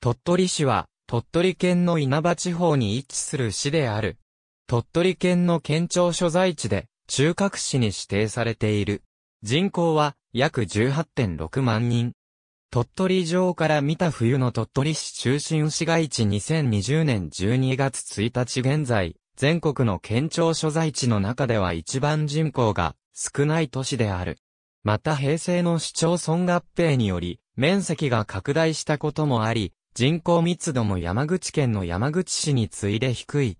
鳥取市は、鳥取県の稲葉地方に位置する市である。鳥取県の県庁所在地で、中核市に指定されている。人口は、約18.6万人。鳥取城から見た冬の鳥取市中心市街地2020年12月1日現在、全国の県庁所在地の中では一番人口が少ない都市である。また平成の市町村合併により、面積が拡大したこともあり、人口密度も山口県の山口市に次いで低い。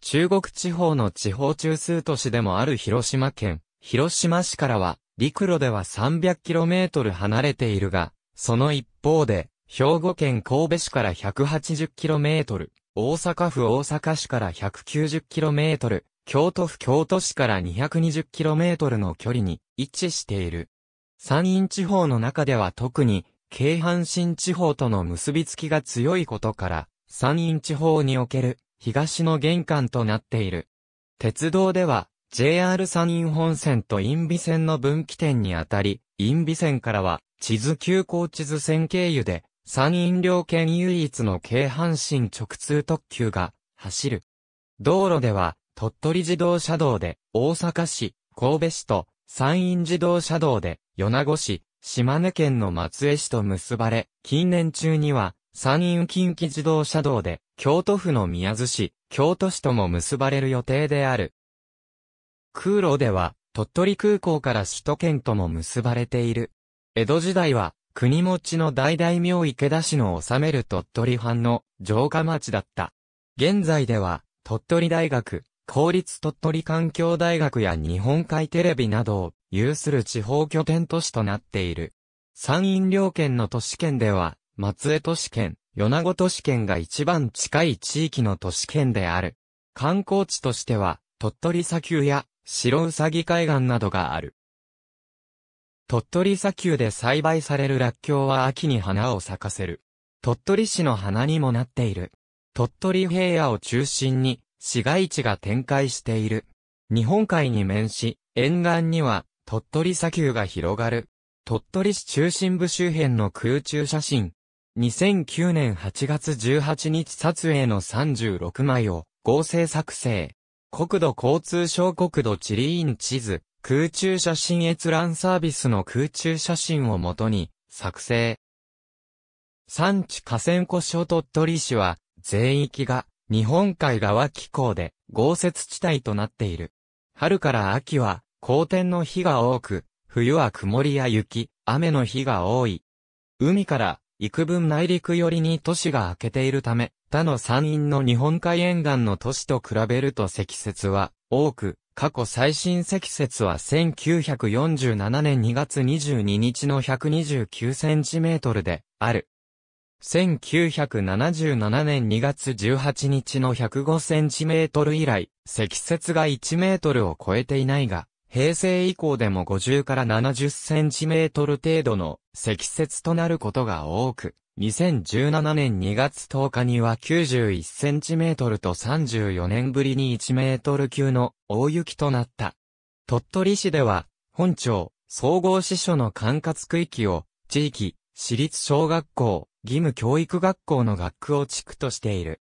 中国地方の地方中枢都市でもある広島県、広島市からは、陸路では 300km 離れているが、その一方で、兵庫県神戸市から 180km、大阪府大阪市から 190km、京都府京都市から 220km の距離に位置している。山陰地方の中では特に京阪神地方との結びつきが強いことから、山陰地方における東の玄関となっている。鉄道では、JR 山陰本線と陰備線の分岐点にあたり、陰備線からは、地図急行地図線経由で、山陰両県唯一の京阪神直通特急が走る。道路では、鳥取自動車道で大阪市、神戸市と山陰自動車道で米子市、島根県の松江市と結ばれ、近年中には、山陰近畿自動車道で、京都府の宮津市、京都市とも結ばれる予定である。空路では、鳥取空港から首都圏とも結ばれている。江戸時代は、国持ちの大大名池田市の治める鳥取藩の城下町だった。現在では、鳥取大学、公立鳥取環境大学や日本海テレビなどを有する地方拠点都市となっている。山陰両県の都市圏では、松江都市圏、米子都市圏が一番近い地域の都市圏である。観光地としては、鳥取砂丘や白うさぎ海岸などがある。鳥取砂丘で栽培されるラッキョウは秋に花を咲かせる。鳥取市の花にもなっている。鳥取平野を中心に市街地が展開している。日本海に面し、沿岸には鳥取砂丘が広がる。鳥取市中心部周辺の空中写真。2009年8月18日撮影の36枚を合成作成。国土交通省国土地理院地図、空中写真閲覧サービスの空中写真をもとに作成。産地河川湖省鳥取市は全域が日本海側気候で豪雪地帯となっている。春から秋は、好天の日が多く、冬は曇りや雪、雨の日が多い。海から幾分内陸寄りに都市が明けているため、他の山陰の日本海沿岸の都市と比べると積雪は多く、過去最新積雪は1947年2月22日の129センチメートルである。1977年2月18日の 105cm 以来、積雪が 1m を超えていないが、平成以降でも50から 70cm 程度の積雪となることが多く、2017年2月10日には 91cm と34年ぶりに 1m 級の大雪となった。鳥取市では、本町、総合支所の管轄区域を、地域、私立小学校、義務教育学校の学区を地区としている。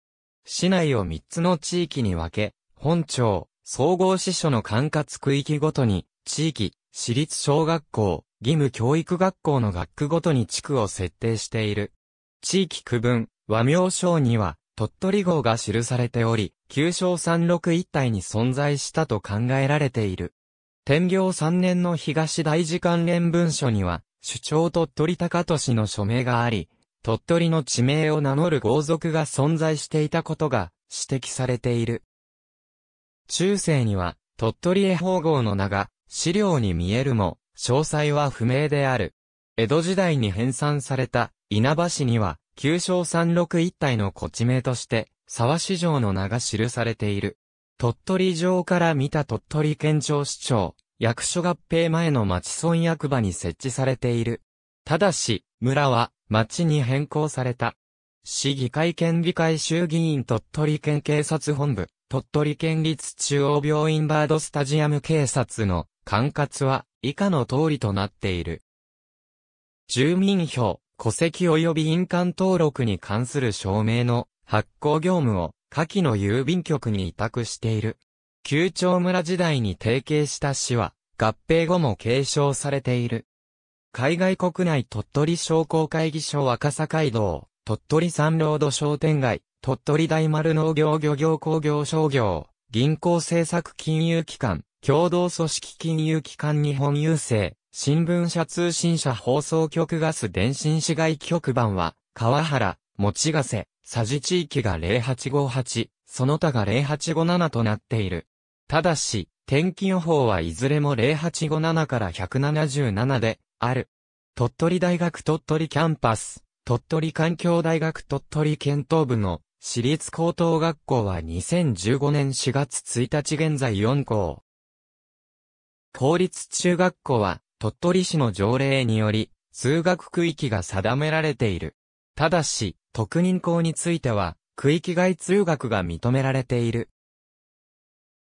市内を3つの地域に分け、本町、総合支所の管轄区域ごとに、地域、私立小学校、義務教育学校の学区ごとに地区を設定している。地域区分、和名省には、鳥取号が記されており、旧章36一体に存在したと考えられている。天行3年の東大寺関連文書には、首長鳥取高俊の署名があり、鳥取の地名を名乗る豪族が存在していたことが指摘されている。中世には、鳥取絵法号の名が、資料に見えるも、詳細は不明である。江戸時代に編纂された稲葉市には、旧称三六一帯の古地名として、沢市城の名が記されている。鳥取城から見た鳥取県庁市長、役所合併前の町村役場に設置されている。ただし、村は町に変更された。市議会県議会衆議院鳥取県警察本部、鳥取県立中央病院バードスタジアム警察の管轄は以下の通りとなっている。住民票、戸籍及び印鑑登録に関する証明の発行業務を下記の郵便局に委託している。旧町村時代に提携した市は合併後も継承されている。海外国内鳥取商工会議所若狭街道、鳥取三ロード商店街、鳥取大丸農業漁業工業商業、銀行政策金融機関、共同組織金融機関日本郵政、新聞社通信社放送局ガス電信市街局番は、川原、持ヶ瀬、佐治地域が0858、その他が0857となっている。ただし、天気予報はいずれも0857から177で、ある。鳥取大学鳥取キャンパス、鳥取環境大学鳥取県東部の私立高等学校は2015年4月1日現在4校。公立中学校は鳥取市の条例により通学区域が定められている。ただし、特任校については区域外通学が認められている。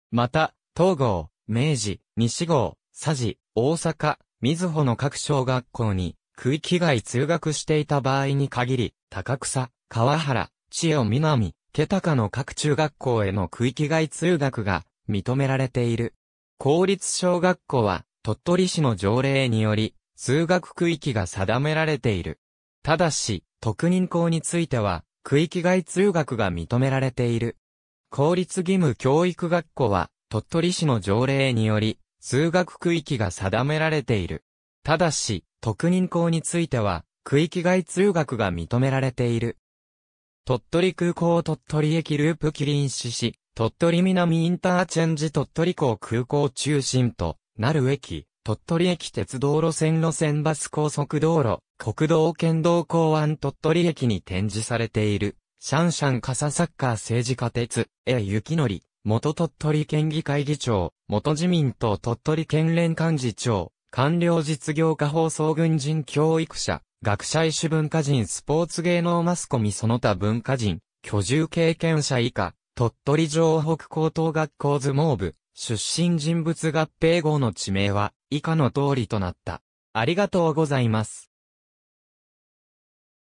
また、東郷、明治、西郷、佐治、大阪、水穂の各小学校に、区域外通学していた場合に限り、高草、川原、千代南、毛高の各中学校への区域外通学が認められている。公立小学校は、鳥取市の条例により、通学区域が定められている。ただし、特任校については、区域外通学が認められている。公立義務教育学校は、鳥取市の条例により、通学区域が定められている。ただし、特任校については、区域外通学が認められている。鳥取空港鳥取駅ループキリン市市、鳥取南インターチェンジ鳥取港空港中心となる駅、鳥取駅鉄道路線路線バス高速道路、国道県道港湾鳥取駅に展示されている、シャンシャン傘サッカー政治家鉄、A 雪のり、元鳥取県議会議長、元自民党鳥取県連幹事長、官僚実業家放送軍人教育者、学者医師文化人スポーツ芸能マスコミその他文化人、居住経験者以下、鳥取城北高等学校相撲部、出身人物合併号の地名は、以下の通りとなった。ありがとうございます。